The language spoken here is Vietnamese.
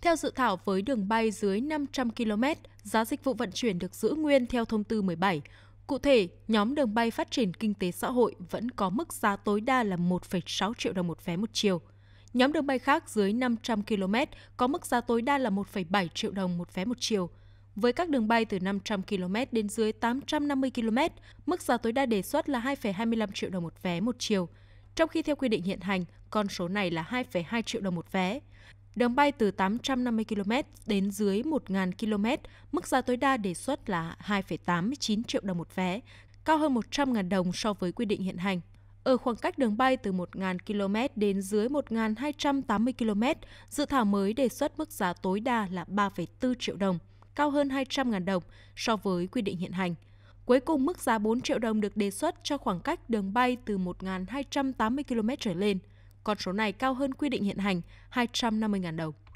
Theo dự thảo với đường bay dưới 500 km, giá dịch vụ vận chuyển được giữ nguyên theo thông tư 17. Cụ thể, nhóm đường bay phát triển kinh tế xã hội vẫn có mức giá tối đa là 1,6 triệu đồng một vé một chiều. Nhóm đường bay khác dưới 500 km có mức giá tối đa là 1,7 triệu đồng một vé một chiều. Với các đường bay từ 500 km đến dưới 850 km, mức giá tối đa đề xuất là 2,25 triệu đồng một vé một chiều, trong khi theo quy định hiện hành, con số này là 2,2 triệu đồng một vé đường bay từ 850 km đến dưới 1.000 km, mức giá tối đa đề xuất là 2,89 triệu đồng một vé, cao hơn 100.000 đồng so với quy định hiện hành. Ở khoảng cách đường bay từ 1.000 km đến dưới 1.280 km, dự thảo mới đề xuất mức giá tối đa là 3,4 triệu đồng, cao hơn 200.000 đồng so với quy định hiện hành. Cuối cùng, mức giá 4 triệu đồng được đề xuất cho khoảng cách đường bay từ 1.280 km trở lên – con số này cao hơn quy định hiện hành 250.000 đồng.